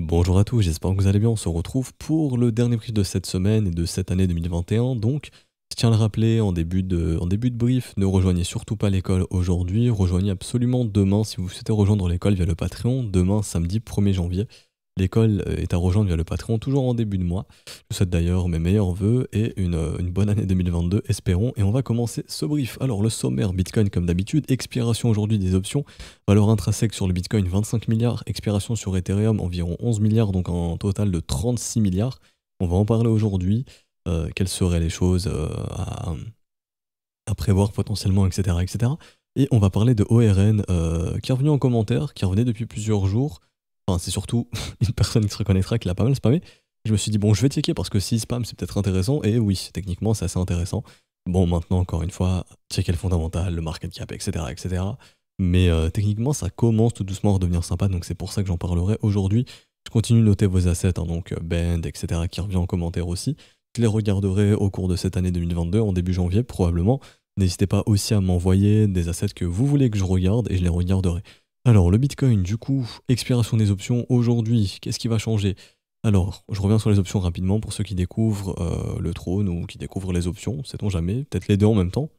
Bonjour à tous, j'espère que vous allez bien, on se retrouve pour le dernier brief de cette semaine et de cette année 2021, donc je tiens à le rappeler en début de, en début de brief, ne rejoignez surtout pas l'école aujourd'hui, rejoignez absolument demain si vous souhaitez rejoindre l'école via le Patreon, demain samedi 1er janvier, L'école euh, est à rejoindre via le Patreon, toujours en début de mois. Je vous souhaite d'ailleurs mes meilleurs voeux et une, euh, bonne année 2022, espérons. Et on va commencer ce brief. Alors, le sommaire Bitcoin, comme d'habitude, expiration aujourd'hui des options, valeur intrinsèque sur le Bitcoin 25 milliards, expiration sur Ethereum environ 11 milliards, donc un total de 36 milliards. On va en parler aujourd'hui. Euh, quelles seraient les choses à, prévoir potentiellement, etc., etc. Et on va parler de ORN qui est revenu en commentaire, qui revenait depuis plusieurs jours. Enfin, c'est surtout une personne qui se reconnaîtra qu'il l'a pas mal spammé. Je me suis dit, bon, je vais checker parce que si spam, c'est peut-être intéressant. Et oui, techniquement, c'est assez intéressant. Bon, maintenant, encore une fois, checker le fondamental, le market cap, etc. etc. Mais euh, techniquement, ça commence tout doucement à redevenir sympa. Donc, c'est pour ça que j'en parlerai aujourd'hui. Je continue de noter vos assets, hein, donc euh, Bend, etc., qui revient en commentaire aussi. Je les regarderai au cours de cette année 2022, en début janvier probablement. N'hésitez pas aussi à m'envoyer des assets que vous voulez que je regarde et je les regarderai. Alors, le Bitcoin, du coup, expiration des options aujourd'hui, qu'est-ce qui va changer Alors, je reviens sur les options rapidement pour ceux qui découvrent euh, le trône ou qui découvrent les options, sait-on jamais, peut-être les deux en même temps.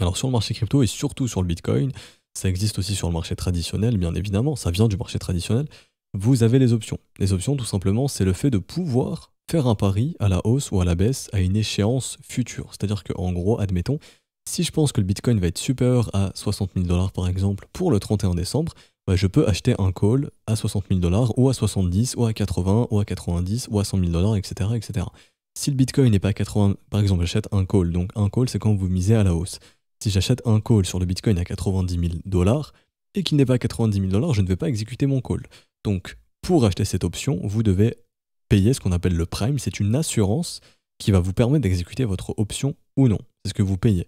Alors, sur le marché crypto et surtout sur le Bitcoin, ça existe aussi sur le marché traditionnel, bien évidemment, ça vient du marché traditionnel, vous avez les options. Les options, tout simplement, c'est le fait de pouvoir faire un pari à la hausse ou à la baisse à une échéance future. C'est-à-dire qu'en gros, admettons, si je pense que le Bitcoin va être supérieur à 60 000 dollars par exemple pour le 31 décembre, bah, je peux acheter un call à 60 000 dollars ou à 70 ou à 80 ou à 90 ou à 100 000 etc., etc. Si le Bitcoin n'est pas à 80, par exemple j'achète un call, donc un call c'est quand vous misez à la hausse. Si j'achète un call sur le Bitcoin à 90 000 dollars et qu'il n'est pas à 90 000 dollars, je ne vais pas exécuter mon call. Donc pour acheter cette option, vous devez payer ce qu'on appelle le prime, c'est une assurance qui va vous permettre d'exécuter votre option ou non. C'est ce que vous payez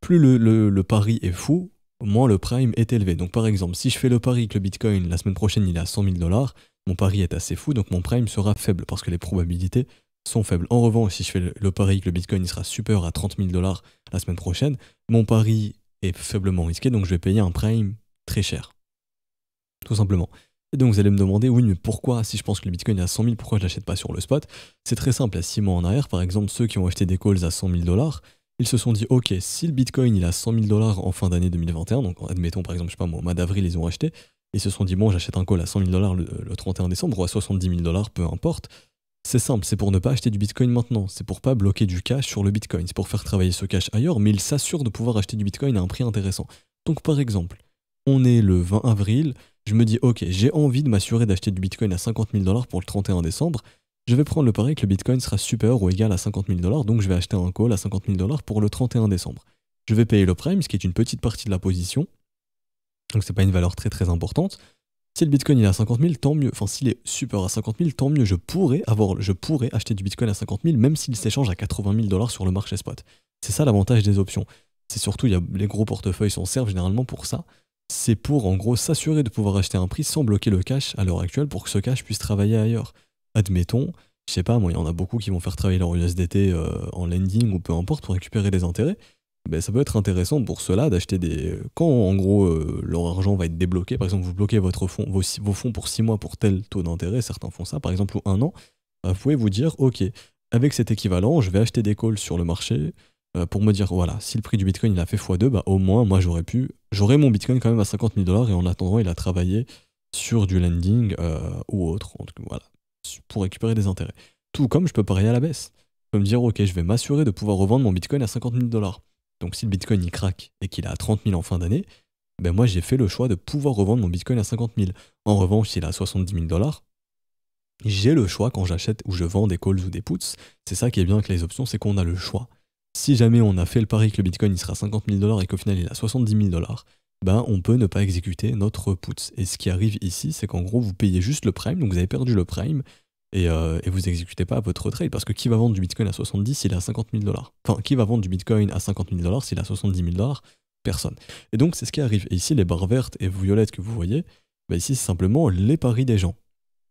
plus le, pari est fou, moins le prime est élevé. Donc par exemple, si je fais le pari que le Bitcoin, la semaine prochaine, il est à 100 000 dollars, mon pari est assez fou, donc mon prime sera faible parce que les probabilités sont faibles. En revanche, si je fais le pari que le Bitcoin sera super à 30 000 dollars la semaine prochaine, mon pari est faiblement risqué, donc je vais payer un prime très cher. Tout simplement. Et donc vous allez me demander, oui, mais pourquoi, si je pense que le Bitcoin est à 100 000, pourquoi je ne l'achète pas sur le spot C'est très simple, à 6 mois en arrière, par exemple, ceux qui ont acheté des calls à 100 000 dollars, ils se sont dit, ok, si le Bitcoin il a 100 000 dollars en fin d'année 2021, donc admettons par exemple, je sais pas moi, au mois d'avril, ils ont acheté, ils se sont dit, bon, j'achète un call à 100 000 dollars le, 31 décembre ou à 70 000 dollars, peu importe. C'est simple, c'est pour ne pas acheter du Bitcoin maintenant, c'est pour pas bloquer du cash sur le Bitcoin, c'est pour faire travailler ce cash ailleurs, mais ils s'assurent de pouvoir acheter du Bitcoin à un prix intéressant. Donc par exemple, on est le 20 avril, je me dis, ok, j'ai envie de m'assurer d'acheter du Bitcoin à 50 000 dollars pour le 31 décembre, je vais prendre le pari que le Bitcoin sera supérieur ou égal à 50 000 dollars, donc je vais acheter un call à 50 000 dollars pour le 31 décembre. Je vais payer le prime, ce qui est une petite partie de la position, donc c'est pas une valeur très très importante. Si le Bitcoin est à 50 000, tant mieux. Enfin, s'il est supérieur à 50 000, tant mieux. Je pourrais avoir, je pourrais acheter du Bitcoin à 50 000, même s'il s'échange à 80 000 dollars sur le marché spot. C'est ça l'avantage des options. C'est surtout, il les gros portefeuilles s'en servent généralement pour ça. C'est pour, en gros, s'assurer de pouvoir acheter un prix sans bloquer le cash à l'heure actuelle pour que ce cash puisse travailler ailleurs admettons, je sais pas, moi, il y en a beaucoup qui vont faire travailler leur USDT euh, en lending ou peu importe pour récupérer des intérêts. Ben, ça peut être intéressant pour cela d'acheter des. Quand en gros euh, leur argent va être débloqué, par exemple, vous bloquez votre fond vos, vos fonds pour 6 mois pour tel taux d'intérêt, certains font ça, par exemple, ou un an, bah, vous pouvez vous dire Ok, avec cet équivalent, je vais acheter des calls sur le marché euh, pour me dire Voilà, si le prix du bitcoin il a fait x2, bah au moins, moi j'aurais pu. J'aurais mon bitcoin quand même à 50 000 dollars et en attendant, il a travaillé sur du lending ou autre. En tout cas, voilà pour récupérer des intérêts. Tout comme je peux parier à la baisse. Je peux me dire, ok, je vais m'assurer de pouvoir revendre mon Bitcoin à 50 000 dollars. Donc si le Bitcoin il craque et qu'il est à 30 000 en fin d'année, ben moi j'ai fait le choix de pouvoir revendre mon Bitcoin à 50 000. En revanche, s'il est à 70 000 dollars, j'ai le choix quand j'achète ou je vends des calls ou des puts. C'est ça qui est bien avec les options, c'est qu'on a le choix. Si jamais on a fait le pari que le Bitcoin il sera à 50 000 dollars et qu'au final il est à 70 000 dollars, ben, on peut ne pas exécuter notre put. Et ce qui arrive ici, c'est qu'en gros, vous payez juste le prime, donc vous avez perdu le prime, et, euh, vous n'exécutez pas votre trade, parce que qui va vendre du Bitcoin à 70 s'il a 50 000 dollars Enfin, qui va vendre du Bitcoin à 50 000 dollars s'il a 70 000 dollars Personne. Et donc, c'est ce qui arrive. Et ici, les barres vertes et violettes que vous voyez, ben ici, c'est simplement les paris des gens.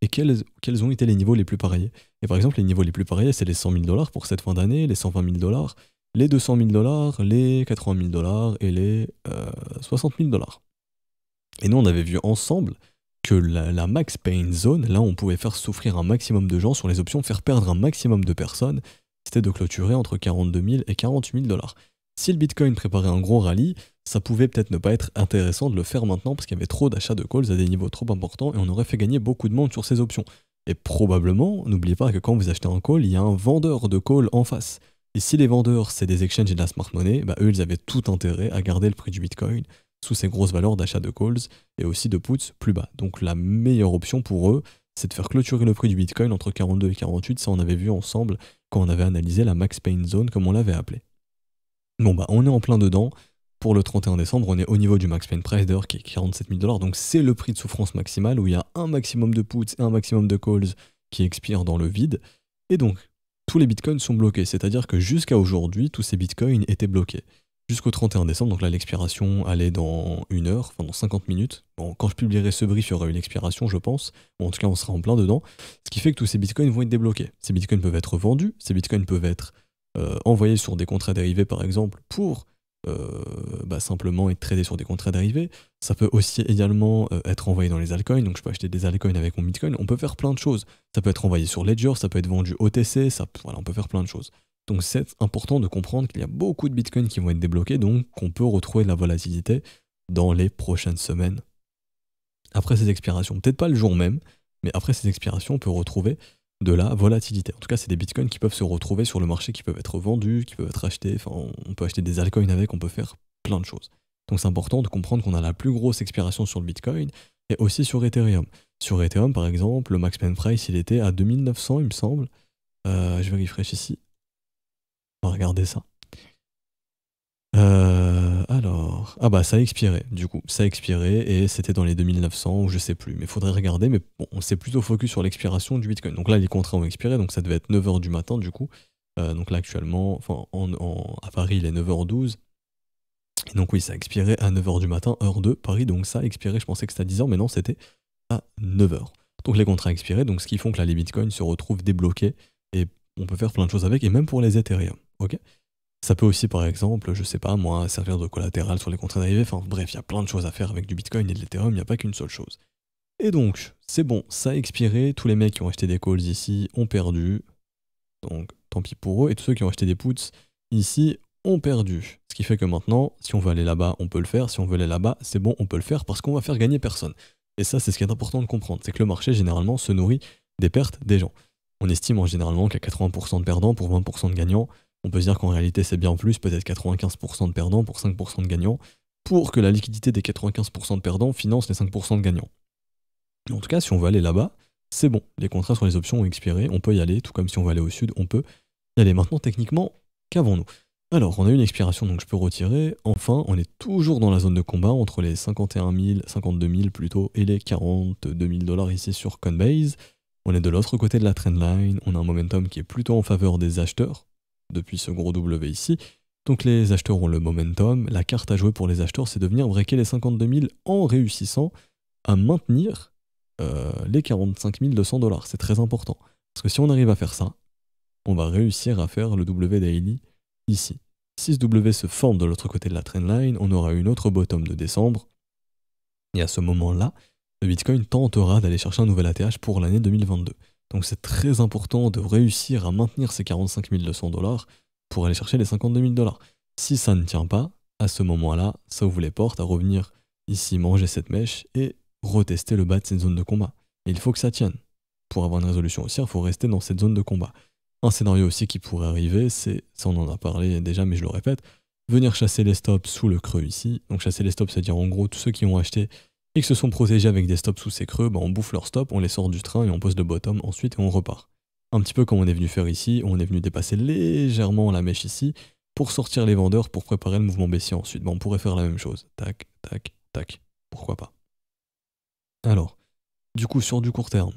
Et quels, ont été les niveaux les plus pareillés Et par exemple, les niveaux les plus pareillés, c'est les 100 000 dollars pour cette fin d'année, les 120 000 dollars, les 200 000 dollars, les 80 000 dollars et les 60 euh, 000 dollars. Et nous, on avait vu ensemble que la, la, max pain zone, là, on pouvait faire souffrir un maximum de gens sur les options, faire perdre un maximum de personnes, c'était de clôturer entre 42 000 et 48 000 dollars. Si le Bitcoin préparait un gros rallye, ça pouvait peut-être ne pas être intéressant de le faire maintenant parce qu'il y avait trop d'achats de calls à des niveaux trop importants et on aurait fait gagner beaucoup de monde sur ces options. Et probablement, n'oubliez pas que quand vous achetez un call, il y a un vendeur de call en face. Et si les vendeurs, c'est des exchanges et de la smart money, bah eux, ils avaient tout intérêt à garder le prix du Bitcoin sous ces grosses valeurs d'achat de calls et aussi de puts plus bas. Donc la meilleure option pour eux, c'est de faire clôturer le prix du Bitcoin entre 42 et 48. Ça, on avait vu ensemble quand on avait analysé la Max Pain Zone, comme on l'avait appelé Bon, bah, on est en plein dedans. Pour le 31 décembre, on est au niveau du Max Pain Price d'ailleurs qui est 47 000 dollars. Donc, c'est le prix de souffrance maximale où il y a un maximum de puts et un maximum de calls qui expirent dans le vide. Et donc, tous les bitcoins sont bloqués. C'est-à-dire que jusqu'à aujourd'hui, tous ces bitcoins étaient bloqués. Jusqu'au 31 décembre, donc là l'expiration allait dans une heure, enfin dans 50 minutes. Bon, quand je publierai ce brief, il y aura une expiration, je pense. Bon, en tout cas, on sera en plein dedans. Ce qui fait que tous ces bitcoins vont être débloqués. Ces bitcoins peuvent être vendus, ces bitcoins peuvent être euh, envoyés sur des contrats dérivés, par exemple, pour euh, bah, simplement être tradé sur des contrats d'arrivée. Ça peut aussi également euh, être envoyé dans les altcoins, donc je peux acheter des altcoins avec mon Bitcoin. On peut faire plein de choses. Ça peut être envoyé sur Ledger, ça peut être vendu OTC, ça, on peut faire plein de choses. Donc c'est important de comprendre qu'il y a beaucoup de bitcoins qui vont être débloqués, donc qu'on peut retrouver de la volatilité dans les prochaines semaines. Après ces expirations, peut-être pas le jour même, mais après ces expirations, on peut retrouver de la volatilité. En tout cas, c'est des bitcoins qui peuvent se retrouver sur le marché, qui peuvent être vendus, qui peuvent être achetés. Enfin, on peut acheter des altcoins avec, on peut faire plein de choses. Donc c'est important de comprendre qu'on a la plus grosse expiration sur le bitcoin et aussi sur Ethereum. Sur Ethereum, par exemple, le max price, il était à 2900, il me semble. Euh, je vais refresh ici. On va regarder ça. Euh, euh, alors. Ah bah ça a expiré, du coup. Ça a expiré et c'était dans les 2900 ou je sais plus. Mais il faudrait regarder. Mais bon, on s'est plutôt focus sur l'expiration du Bitcoin. Donc là, les contrats ont expiré, donc ça devait être 9h du matin, du coup. Euh, donc là, actuellement, enfin, à Paris, il est 9h12. Et donc oui, ça a expiré à 9h du matin, heure de Paris. Donc ça a expiré, je pensais que c'était à 10h, mais non, c'était à 9h. Donc les contrats expirés, donc ce qui font que là, les Bitcoins se retrouvent débloqués et on peut faire plein de choses avec, et même pour les Ethereum. ok ça peut aussi, par exemple, je sais pas moi, servir de collatéral sur les contrats d'arrivée. Enfin bref, il y a plein de choses à faire avec du Bitcoin et de l'Ethereum, il n'y a pas qu'une seule chose. Et donc, c'est bon, ça a expiré. Tous les mecs qui ont acheté des calls ici ont perdu. Donc, tant pis pour eux. Et tous ceux qui ont acheté des puts ici ont perdu. Ce qui fait que maintenant, si on veut aller là-bas, on peut le faire. Si on veut aller là-bas, c'est bon, on peut le faire parce qu'on va faire gagner personne. Et ça, c'est ce qui est important de comprendre. C'est que le marché, généralement, se nourrit des pertes des gens. On estime en généralement qu'il y 80% de perdants pour 20% de gagnants on peut se dire qu'en réalité c'est bien plus, peut-être 95% de perdants pour 5% de gagnants, pour que la liquidité des 95% de perdants finance les 5% de gagnants. En tout cas, si on veut aller là-bas, c'est bon, les contrats sur les options ont expiré, on peut y aller, tout comme si on veut aller au sud, on peut y aller. Maintenant, techniquement, qu'avons-nous alors, on a une expiration, donc je peux retirer. Enfin, on est toujours dans la zone de combat entre les 51 000, 52 000 plutôt, et les 42 000 dollars ici sur Coinbase. On est de l'autre côté de la trendline, on a un momentum qui est plutôt en faveur des acheteurs, depuis ce gros W ici. Donc les acheteurs ont le momentum. La carte à jouer pour les acheteurs, c'est de venir breaker les 52 000 en réussissant à maintenir euh, les 45 200 dollars. C'est très important. Parce que si on arrive à faire ça, on va réussir à faire le W daily ici. Si ce W se forme de l'autre côté de la trendline, on aura une autre bottom de décembre. Et à ce moment-là, le Bitcoin tentera d'aller chercher un nouvel ATH pour l'année 2022. Donc c'est très important de réussir à maintenir ces 45 200 dollars pour aller chercher les 52 000 dollars. Si ça ne tient pas, à ce moment-là, ça vous les porte à revenir ici manger cette mèche et retester le bas de cette zone de combat. il faut que ça tienne. Pour avoir une résolution haussière, il faut rester dans cette zone de combat. Un scénario aussi qui pourrait arriver, c'est, ça on en a parlé déjà, mais je le répète, venir chasser les stops sous le creux ici. Donc chasser les stops, c'est-à-dire en gros tous ceux qui ont acheté se sont protégés avec des stops sous ces creux, bah, on bouffe leur stop, on les sort du train et on pose le bottom ensuite et on repart. Un petit peu comme on est venu faire ici, on est venu dépasser légèrement la mèche ici pour sortir les vendeurs pour préparer le mouvement baissier ensuite. Bah, on pourrait faire la même chose. Tac, tac, tac. Pourquoi pas Alors, du coup, sur du court terme,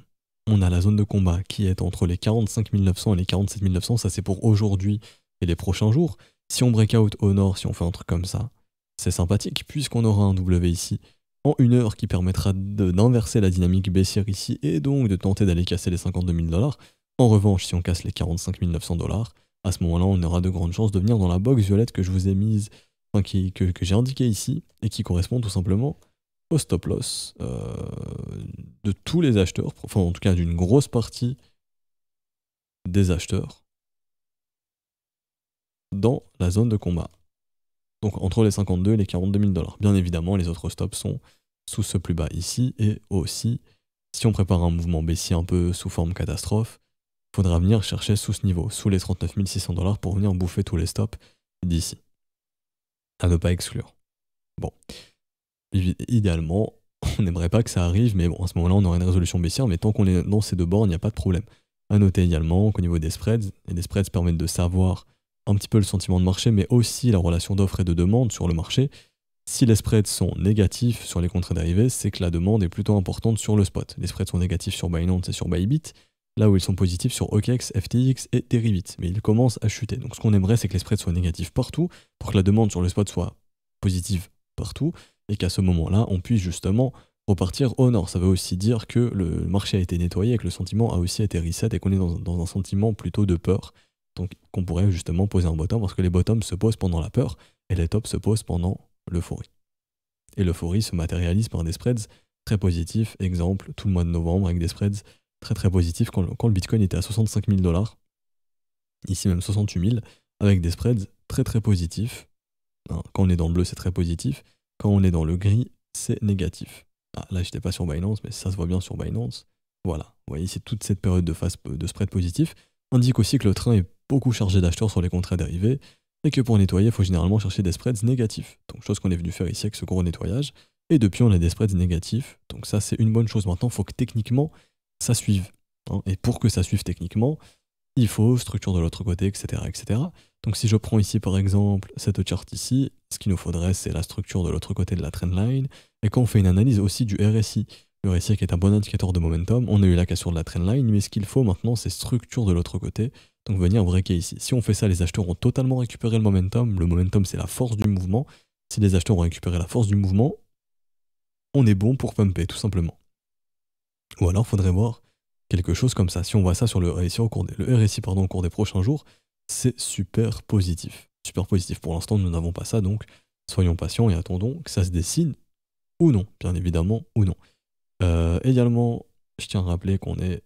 on a la zone de combat qui est entre les 45 900 et les 47 900. Ça, c'est pour aujourd'hui et les prochains jours. Si on break out au nord, si on fait un truc comme ça, c'est sympathique puisqu'on aura un W ici en une heure qui permettra d'inverser la dynamique baissière ici et donc de tenter d'aller casser les 52 000 dollars. En revanche, si on casse les 45 900 dollars, à ce moment-là, on aura de grandes chances de venir dans la box violette que je vous ai mise, enfin, que, j'ai indiquée ici, et qui correspond tout simplement au stop loss euh, de tous les acheteurs, enfin en tout cas d'une grosse partie des acheteurs dans la zone de combat. Donc entre les 52 et les 42 000 dollars. Bien évidemment, les autres stops sont sous ce plus bas ici et aussi, si on prépare un mouvement baissier un peu sous forme catastrophe, il faudra venir chercher sous ce niveau, sous les 39 600 dollars pour venir bouffer tous les stops d'ici. À ne pas exclure. Bon. Idéalement, on n'aimerait pas que ça arrive, mais bon, à ce moment-là, on aurait une résolution baissière, mais tant qu'on est dans ces deux bornes, il n'y a pas de problème. À noter également qu'au niveau des spreads, et les spreads permettent de savoir un petit peu le sentiment de marché, mais aussi la relation d'offre et de demande sur le marché. Si les spreads sont négatifs sur les contrats d'arrivée, c'est que la demande est plutôt importante sur le spot. Les spreads sont négatifs sur Binance et sur Bybit, là où ils sont positifs sur OKEx, FTX et Deribit mais ils commencent à chuter. Donc ce qu'on aimerait, c'est que les spreads soient négatifs partout, pour que la demande sur le spot soit positive partout, et qu'à ce moment-là, on puisse justement repartir au nord. Ça veut aussi dire que le marché a été nettoyé et que le sentiment a aussi été reset et qu'on est dans un sentiment plutôt de peur donc qu'on pourrait justement poser un bottom, parce que les bottoms se posent pendant la peur et les tops se posent pendant l'euphorie. Et l'euphorie se matérialise par des spreads très positifs. Exemple, tout le mois de novembre avec des spreads très très positifs quand, le, Bitcoin était à 65 000 dollars, ici même 68 000, avec des spreads très très positifs. Hein, quand on est dans le bleu, c'est très positif. Quand on est dans le gris, c'est négatif. Ah, là, j'étais pas sur Binance, mais ça se voit bien sur Binance. Voilà, vous voyez, c'est toute cette période de phase de spread positif indique aussi que le train est beaucoup chargé d'acheteurs sur les contrats dérivés, et que pour nettoyer, il faut généralement chercher des spreads négatifs, donc chose qu'on est venu faire ici avec ce gros nettoyage, et depuis on a des spreads négatifs, donc ça c'est une bonne chose. Maintenant, il faut que techniquement, ça suive. Hein. et pour que ça suive techniquement, il faut structure de l'autre côté, etc., etc. Donc si je prends ici par exemple cette chart ici, ce qu'il nous faudrait c'est la structure de l'autre côté de la trendline, et quand on fait une analyse aussi du RSI, le RSI qui est un bon indicateur de momentum, on a eu la cassure de la trendline, mais ce qu'il faut maintenant c'est structure de l'autre côté, donc venir breaker ici. Si on fait ça, les acheteurs ont totalement récupéré le momentum. Le momentum, c'est la force du mouvement. Si les acheteurs ont récupéré la force du mouvement, on est bon pour pumper, tout simplement. Ou alors, faudrait voir quelque chose comme ça. Si on voit ça sur le RSI au cours des, le RSI, pardon, cours des prochains jours, c'est super positif. Super positif. Pour l'instant, nous n'avons pas ça, donc soyons patients et attendons que ça se dessine ou non, bien évidemment, ou non. Euh, également, je tiens à rappeler qu'on est...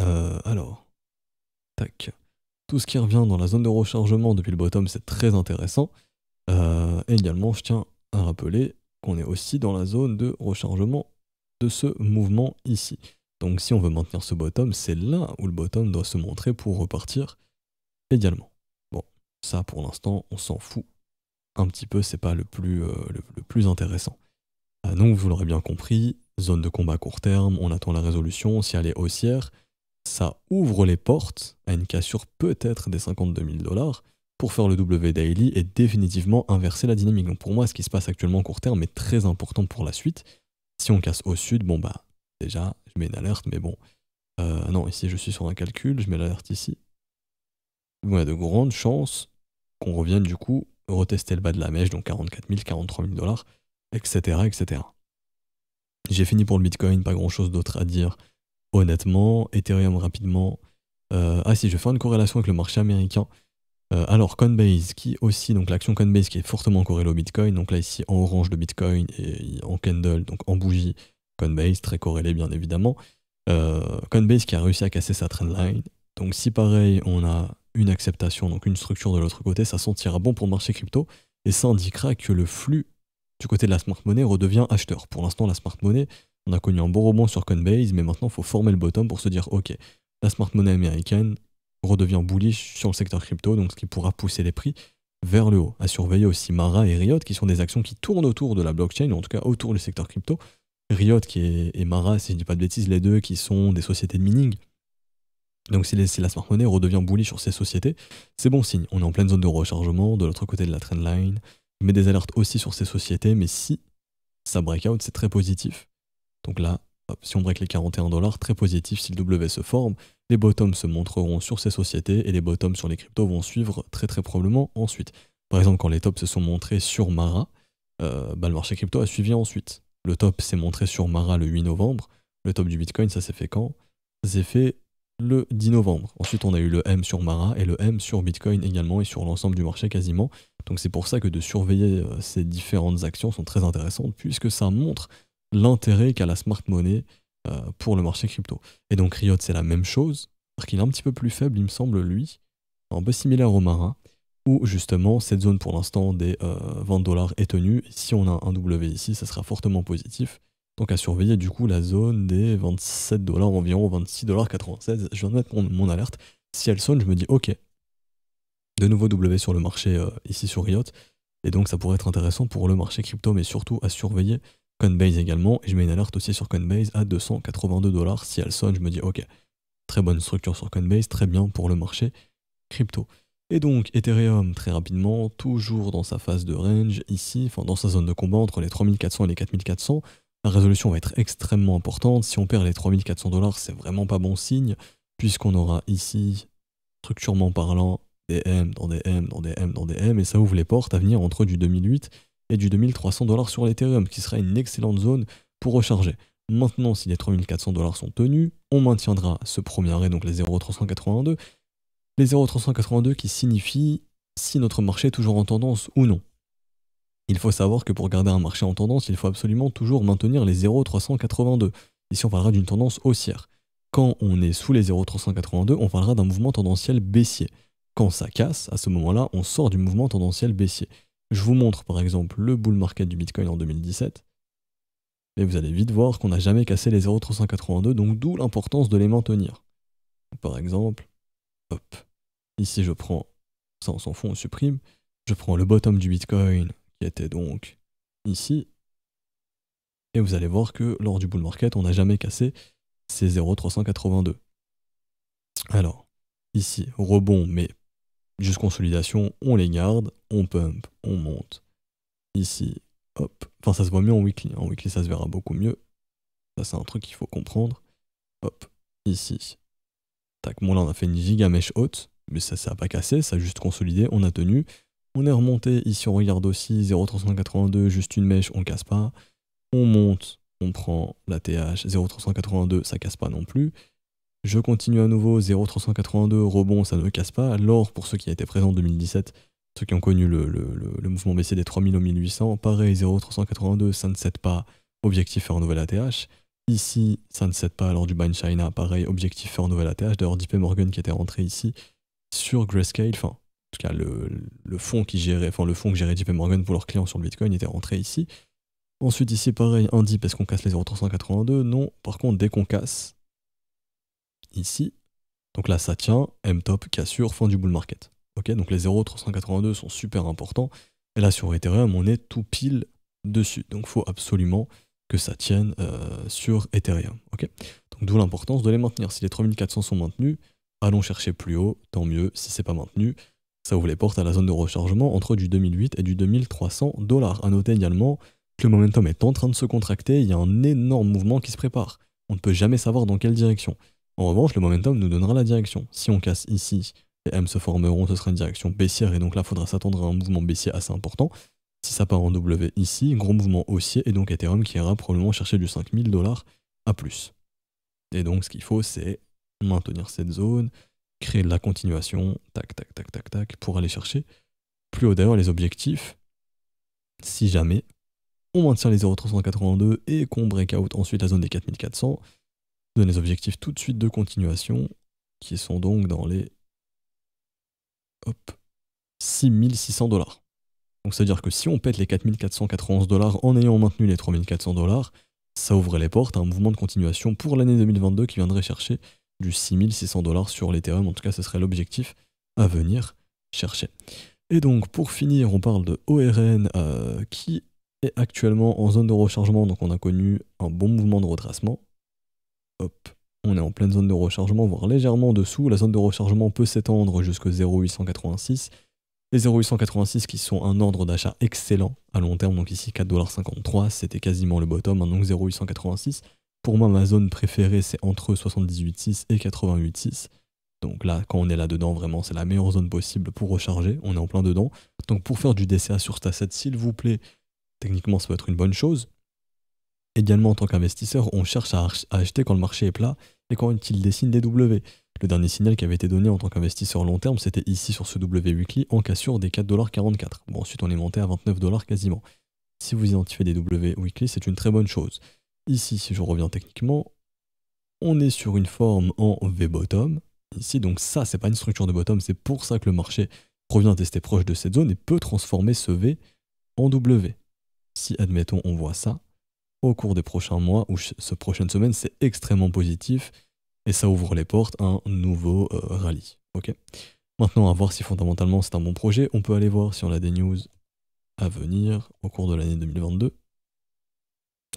Euh, alors... Tac. Tout ce qui revient dans la zone de rechargement depuis le bottom, c'est très intéressant. Euh, également, je tiens à rappeler qu'on est aussi dans la zone de rechargement de ce mouvement ici. Donc si on veut maintenir ce bottom, c'est là où le bottom doit se montrer pour repartir également. Bon, ça pour l'instant, on s'en fout un petit peu, c'est pas le plus, euh, le, plus intéressant. Euh, donc vous l'aurez bien compris, zone de combat court terme, on attend la résolution, si elle est haussière, ça ouvre les portes à une cassure peut-être des 52 000 dollars pour faire le W daily et définitivement inverser la dynamique. Donc pour moi, ce qui se passe actuellement en court terme est très important pour la suite. Si on casse au sud, bon bah déjà, je mets une alerte, mais bon. Euh, non, ici je suis sur un calcul, je mets l'alerte ici. il y a de grandes chances qu'on revienne du coup retester le bas de la mèche, donc 44 000, 43 000 dollars, etc. etc. J'ai fini pour le Bitcoin, pas grand chose d'autre à dire honnêtement, Ethereum rapidement. Euh, ah si, je vais faire une corrélation avec le marché américain. Euh, alors Coinbase, qui aussi, donc l'action Coinbase qui est fortement corrélée au Bitcoin, donc là ici en orange de Bitcoin et en candle, donc en bougie, Coinbase très corrélée bien évidemment. Euh, Coinbase qui a réussi à casser sa trendline. Donc si pareil, on a une acceptation, donc une structure de l'autre côté, ça sentira bon pour le marché crypto et ça indiquera que le flux du côté de la smart money redevient acheteur. Pour l'instant, la smart money, on a connu un bon rebond sur Coinbase, mais maintenant, il faut former le bottom pour se dire, OK, la smart money américaine redevient bullish sur le secteur crypto, donc ce qui pourra pousser les prix vers le haut. À surveiller aussi Mara et Riot, qui sont des actions qui tournent autour de la blockchain, ou en tout cas autour du secteur crypto. Riot qui et Mara, si je ne dis pas de bêtises, les deux qui sont des sociétés de mining. Donc si, la smart money redevient bullish sur ces sociétés, c'est bon signe. On est en pleine zone de rechargement, de l'autre côté de la trendline. Il met des alertes aussi sur ces sociétés, mais si ça break out, c'est très positif. Donc là, si on break les 41 dollars, très positif si le W se forme. Les bottoms se montreront sur ces sociétés et les bottoms sur les cryptos vont suivre très très probablement ensuite. Par exemple, quand les tops se sont montrés sur Mara, euh, bah, le marché crypto a suivi ensuite. Le top s'est montré sur Mara le 8 novembre. Le top du Bitcoin, ça s'est fait quand Ça s'est fait le 10 novembre. Ensuite, on a eu le M sur Mara et le M sur Bitcoin également et sur l'ensemble du marché quasiment. Donc c'est pour ça que de surveiller euh, ces différentes actions sont très intéressantes puisque ça montre l'intérêt qu'a la smart money euh, pour le marché crypto. Et donc Riot, c'est la même chose, parce qu'il est un petit peu plus faible, il me semble, lui, un peu similaire au Marin, où justement cette zone pour l'instant des 20 euh, dollars est tenue. si on a un W ici, ça sera fortement positif. Donc à surveiller du coup la zone des 27 dollars environ, 26 dollars 96. Je viens de mettre mon, alerte. Si elle sonne, je me dis ok. De nouveau W sur le marché euh, ici sur Riot. Et donc ça pourrait être intéressant pour le marché crypto, mais surtout à surveiller Coinbase également, et je mets une alerte aussi sur Coinbase à 282 dollars. Si elle sonne, je me dis ok, très bonne structure sur Coinbase, très bien pour le marché crypto. Et donc Ethereum, très rapidement, toujours dans sa phase de range, ici, enfin dans sa zone de combat entre les 3400 et les 4400, la résolution va être extrêmement importante. Si on perd les 3400 dollars, c'est vraiment pas bon signe, puisqu'on aura ici, structurement parlant, des M dans des M dans des M dans des M, et ça ouvre les portes à venir entre du 2008 et du 2300 dollars sur l'Ethereum, qui sera une excellente zone pour recharger. Maintenant, si les 3400 dollars sont tenus, on maintiendra ce premier arrêt, donc les 0,382. Les 0,382 qui signifient si notre marché est toujours en tendance ou non. Il faut savoir que pour garder un marché en tendance, il faut absolument toujours maintenir les 0,382. Ici, on parlera d'une tendance haussière. Quand on est sous les 0,382, on parlera d'un mouvement tendanciel baissier. Quand ça casse, à ce moment-là, on sort du mouvement tendanciel baissier. Je vous montre par exemple le bull market du Bitcoin en 2017. mais vous allez vite voir qu'on n'a jamais cassé les 0,382, donc d'où l'importance de les maintenir. Par exemple, hop, ici je prends, ça on s'en fout, on supprime, je prends le bottom du Bitcoin, qui était donc ici, et vous allez voir que lors du bull market, on n'a jamais cassé ces 0,382. Alors, ici, rebond, mais Juste consolidation, on les garde, on pump, on monte. Ici, hop. Enfin, ça se voit mieux en weekly. En weekly, ça se verra beaucoup mieux. Ça, c'est un truc qu'il faut comprendre. Hop, ici. Tac, bon, là, on a fait une giga mèche haute, mais ça, ça n'a pas cassé, ça a juste consolidé, on a tenu. On est remonté, ici, on regarde aussi 0,382, juste une mèche, on casse pas. On monte, on prend la TH 0,382, ça casse pas non plus. Je continue à nouveau, 0,382, rebond, ça ne casse pas. Alors, pour ceux qui étaient présents en 2017, ceux qui ont connu le, mouvement baissier des 3000 au 1800, pareil, 0,382, ça ne cède pas, objectif faire un nouvel ATH. Ici, ça ne cède pas alors du Bind China, pareil, objectif faire un nouvel ATH. D'ailleurs, JP Morgan qui était rentré ici sur Grayscale, enfin, en tout cas, le, fonds qui gérait, enfin, le fonds que gérait JP Morgan pour leurs clients sur le Bitcoin était rentré ici. Ensuite, ici, pareil, un dip, parce qu'on casse les 0,382 Non, par contre, dès qu'on casse, ici. Donc là, ça tient, M-top, cassure, fin du bull market. Ok, donc les 0,382 sont super importants. Et là, sur Ethereum, on est tout pile dessus. Donc, il faut absolument que ça tienne euh, sur Ethereum. Ok, donc d'où l'importance de les maintenir. Si les 3400 sont maintenus, allons chercher plus haut, tant mieux. Si c'est pas maintenu, ça ouvre les portes à la zone de rechargement entre du 2008 et du 2300 dollars. À noter également que le momentum est en train de se contracter. Il y a un énorme mouvement qui se prépare. On ne peut jamais savoir dans quelle direction. En revanche, le momentum nous donnera la direction. Si on casse ici, les M se formeront, ce sera une direction baissière, et donc là, il faudra s'attendre à un mouvement baissier assez important. Si ça part en W ici, gros mouvement haussier, et donc Ethereum qui ira probablement chercher du 5000 dollars à plus. Et donc, ce qu'il faut, c'est maintenir cette zone, créer de la continuation, tac, tac, tac, tac, tac, pour aller chercher plus haut d'ailleurs les objectifs. Si jamais on maintient les 0,382 et qu'on break out ensuite la zone des 4400, Donner les objectifs tout de suite de continuation, qui sont donc dans les 6600 dollars. Donc c'est-à-dire que si on pète les 4491 dollars en ayant maintenu les 3400 dollars, ça ouvrait les portes à un mouvement de continuation pour l'année 2022 qui viendrait chercher du 6600 dollars sur l'Ethereum. En tout cas, ce serait l'objectif à venir chercher. Et donc, pour finir, on parle de ORN euh, qui est actuellement en zone de rechargement. Donc, on a connu un bon mouvement de retracement hop, on est en pleine zone de rechargement, voire légèrement dessous. La zone de rechargement peut s'étendre jusqu'à 0,886. Les 0,886 qui sont un ordre d'achat excellent à long terme, donc ici 4,53$, c'était quasiment le bottom, hein, donc 0,886. Pour moi, ma zone préférée, c'est entre 78,6 et 88,6. Donc là, quand on est là-dedans, vraiment, c'est la meilleure zone possible pour recharger. On est en plein dedans. Donc pour faire du DCA sur cet asset, s'il vous plaît, techniquement, ça peut être une bonne chose. Également, en tant qu'investisseur, on cherche à, acheter quand le marché est plat et quand il dessine des W. Le dernier signal qui avait été donné en tant qu'investisseur long terme, c'était ici sur ce W weekly en cassure des 4,44$. Bon, ensuite, on est monté à 29$ quasiment. Si vous identifiez des W weekly, c'est une très bonne chose. Ici, si je reviens techniquement, on est sur une forme en V bottom. Ici, donc ça, c'est pas une structure de bottom, c'est pour ça que le marché revient tester proche de cette zone et peut transformer ce V en W. Si, admettons, on voit ça, au cours des prochains mois ou ce prochaine semaine, c'est extrêmement positif et ça ouvre les portes à un nouveau euh, rallye. Ok. Maintenant, à voir si fondamentalement c'est un bon projet, on peut aller voir si on a des news à venir au cours de l'année 2022.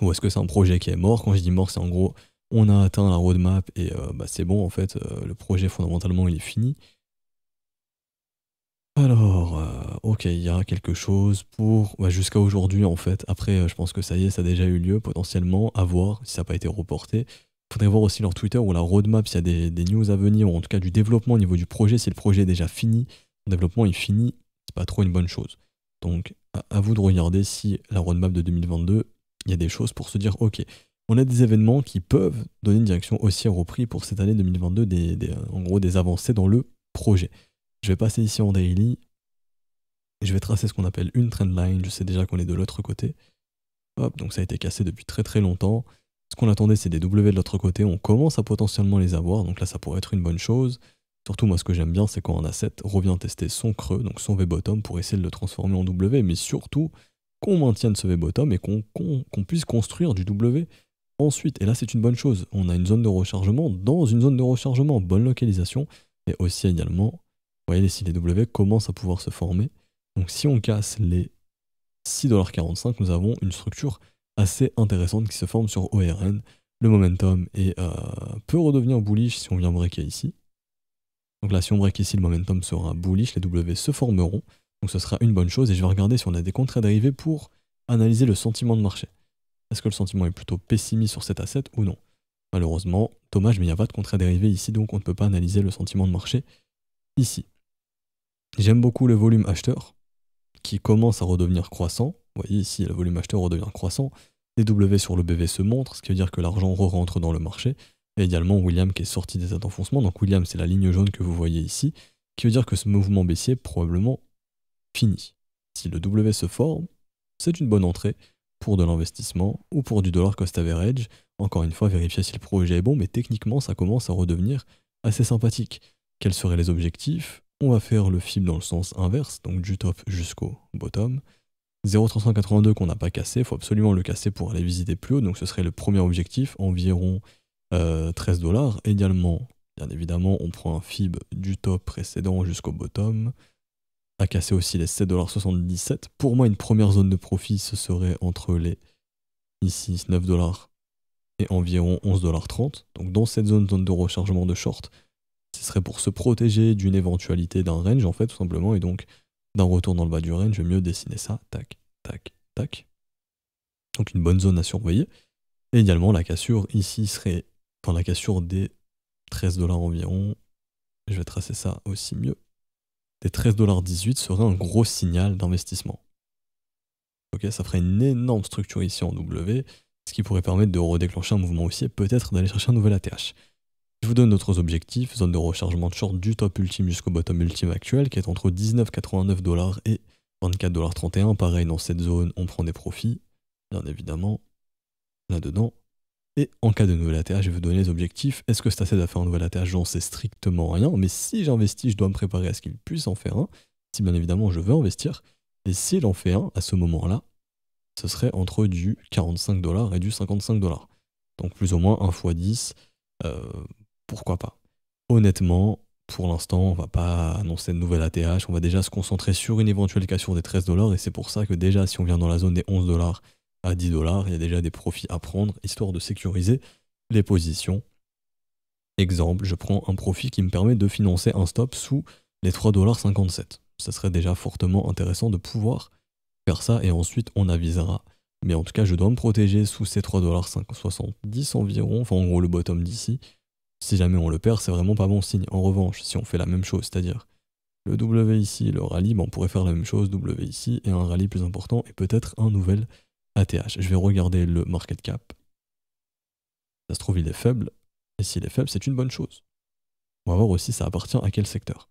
Ou est-ce que c'est un projet qui est mort Quand je dis mort, c'est en gros, on a atteint la roadmap et euh, bah, c'est bon, en fait, euh, le projet fondamentalement il est fini. Alors, euh, ok, il y a quelque chose pour bah, jusqu'à aujourd'hui en fait. Après, euh, je pense que ça y est, ça a déjà eu lieu potentiellement. À voir si ça n'a pas été reporté. Faudrait voir aussi leur Twitter ou la roadmap s'il y a des, news à venir ou en tout cas du développement au niveau du projet. Si le projet est déjà fini, le développement est fini, c'est pas trop une bonne chose. Donc, à, vous de regarder si la roadmap de 2022, il y a des choses pour se dire ok. On a des événements qui peuvent donner une direction aussi repris pour cette année 2022, en gros des avancées dans le projet. Je vais passer ici en daily. Je vais tracer ce qu'on appelle une trend line Je sais déjà qu'on est de l'autre côté. Hop, donc ça a été cassé depuis très très longtemps. Ce qu'on attendait, c'est des W de l'autre côté. On commence à potentiellement les avoir. Donc là, ça pourrait être une bonne chose. Surtout, moi, ce que j'aime bien, c'est quand un a revient tester son creux, donc son V-bottom, pour essayer de le transformer en W. Mais surtout, qu'on maintienne ce V-bottom et qu'on puisse construire du W ensuite. Et là, c'est une bonne chose. On a une zone de rechargement dans une zone de rechargement. Bonne localisation. Et aussi également vous voyez, les W commencent à pouvoir se former. Donc si on casse les 6,45$, nous avons une structure assez intéressante qui se forme sur ORN. Le momentum est, euh, peut redevenir bullish si on vient breaker ici. Donc là, si on break ici, le momentum sera bullish, les W se formeront. Donc ce sera une bonne chose et je vais regarder si on a des contrats dérivés pour analyser le sentiment de marché. Est-ce que le sentiment est plutôt pessimiste sur cet asset ou non Malheureusement, dommage, mais il n'y a pas de contrats dérivés ici, donc on ne peut pas analyser le sentiment de marché ici. J'aime beaucoup le volume acheteur qui commence à redevenir croissant. Vous voyez ici, le volume acheteur redevient croissant. Les W sur le BV se montrent, ce qui veut dire que l'argent re-rentre dans le marché. Et également William qui est sorti des états d'enfoncement. Donc William, c'est la ligne jaune que vous voyez ici, qui veut dire que ce mouvement baissier est probablement fini. Si le W se forme, c'est une bonne entrée pour de l'investissement ou pour du dollar cost average. Encore une fois, vérifier si le projet est bon, mais techniquement, ça commence à redevenir assez sympathique. Quels seraient les objectifs on va faire le FIB dans le sens inverse, donc du top jusqu'au bottom. 0,382 qu'on n'a pas cassé, il faut absolument le casser pour aller visiter plus haut, donc ce serait le premier objectif, environ 13 euh, dollars. Également, bien évidemment, on prend un fib du top précédent jusqu'au bottom, à casser aussi les 7,77$. Pour moi, une première zone de profit, ce serait entre les ici 9$ et environ 11,30$. Donc dans cette zone, zone de rechargement de short, ce serait pour se protéger d'une éventualité d'un range, en fait, tout simplement, et donc d'un retour dans le bas du range, je vais mieux dessiner ça, tac, tac, tac. Donc une bonne zone à surveiller. Et également, la cassure ici serait dans la cassure des 13 dollars environ. Je vais tracer ça aussi mieux. Des dollars 18 serait un gros signal d'investissement. Ok, ça ferait une énorme structure ici en W, ce qui pourrait permettre de redéclencher un mouvement haussier, peut-être d'aller chercher un nouvel ATH. Je vous donne notre objectif, zone de rechargement de short du top ultime jusqu'au bottom ultime actuel qui est entre 19,89$ et 24,31$. Pareil, dans cette zone, on prend des profits, bien évidemment, là-dedans. Et en cas de nouvel ATH, je vais vous donner les objectifs. Est-ce que c'est assez faire un nouvel ATH J'en sais strictement rien, mais si j'investis, je dois me préparer à ce qu'il puisse en faire un, si bien évidemment je veux investir. Et s'il en fait un, à ce moment-là, ce serait entre du 45$ et du 55$. Donc plus ou moins 1 x 10, euh, pourquoi pas Honnêtement, pour l'instant, on va pas annoncer de nouvelle ATH, on va déjà se concentrer sur une éventuelle cassure des 13 dollars et c'est pour ça que déjà si on vient dans la zone des 11 dollars à 10 dollars, il y a déjà des profits à prendre histoire de sécuriser les positions. Exemple, je prends un profit qui me permet de financer un stop sous les 3,57$. Ça serait déjà fortement intéressant de pouvoir faire ça et ensuite on avisera. Mais en tout cas, je dois me protéger sous ces 3,70$ environ, enfin en gros le bottom d'ici. Si jamais on le perd, c'est vraiment pas bon signe. En revanche, si on fait la même chose, c'est-à-dire le W ici, le rallye, ben, on pourrait faire la même chose, W ici, et un rallye plus important, et peut-être un nouvel ATH. Je vais regarder le market cap. Ça se trouve, il est faible, et s'il est faible, c'est une bonne chose. On va voir aussi, ça appartient à quel secteur.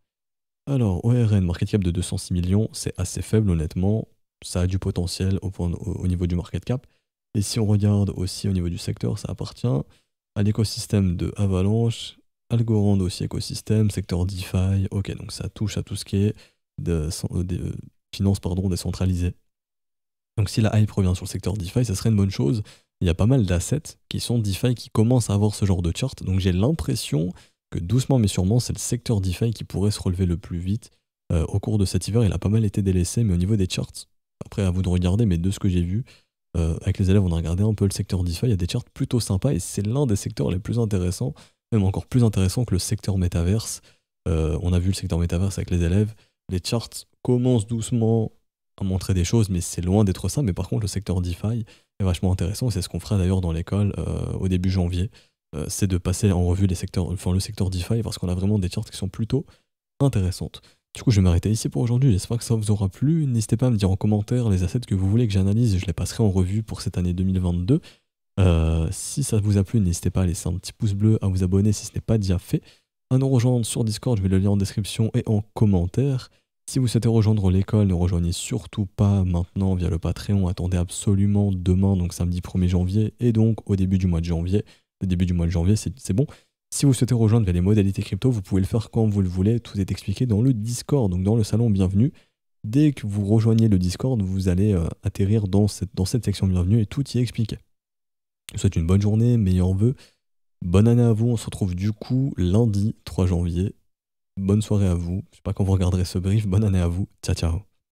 Alors, ORN, market cap de 206 millions, c'est assez faible honnêtement, ça a du potentiel au niveau du market cap. Et si on regarde aussi au niveau du secteur, ça appartient à l'écosystème de Avalanche, Algorand aussi écosystème, secteur DeFi, ok, donc ça touche à tout ce qui est de, décentralisée. Euh, euh, pardon, décentralisée. Donc si la hype revient sur le secteur DeFi, ça serait une bonne chose. Il y a pas mal d'assets qui sont DeFi qui commencent à avoir ce genre de chart, donc j'ai l'impression que doucement mais sûrement, c'est le secteur DeFi qui pourrait se relever le plus vite. Euh, au cours de cet hiver, il a pas mal été délaissé, mais au niveau des charts, après à vous de regarder, mais de ce que j'ai vu, euh, avec les élèves, on a regardé un peu le secteur DeFi, il y a des charts plutôt sympas et c'est l'un des secteurs les plus intéressants, même encore plus intéressant que le secteur métaverse. Euh, on a vu le secteur métaverse avec les élèves. Les charts commencent doucement à montrer des choses, mais c'est loin d'être ça. Mais par contre, le secteur DeFi est vachement intéressant. C'est ce qu'on fera d'ailleurs dans l'école euh, au début janvier. c'est de passer en revue le secteur DeFi parce qu'on a vraiment des charts qui sont plutôt intéressantes. Du coup, je vais m'arrêter ici pour aujourd'hui. J'espère que ça vous aura plu. N'hésitez pas à me dire en commentaire les assets que vous voulez que j'analyse. Je les passerai en revue pour cette année 2022. Euh, si ça vous a plu, n'hésitez pas à laisser un petit pouce bleu, à vous abonner si ce n'est pas déjà fait, à nous rejoindre sur Discord. Je vais le lien en description et en commentaire. Si vous souhaitez rejoindre l'école, ne rejoignez surtout pas maintenant via le Patreon. Attendez absolument demain, donc samedi 1er janvier, et donc au début du mois de janvier. Le début du mois de janvier, c'est bon. Si vous souhaitez rejoindre les modalités crypto, vous pouvez le faire quand vous le voulez. Tout est expliqué dans le Discord, donc dans le salon bienvenue. Dès que vous rejoignez le Discord, vous allez euh, atterrir dans cette, dans cette section bienvenue et tout y est expliqué. Je vous souhaite une bonne journée, meilleurs vœux. Bonne année à vous, on se retrouve du coup lundi 3 janvier. Bonne soirée à vous. Je sais pas quand vous regarderez ce brief. Bonne année à vous. Ciao ciao.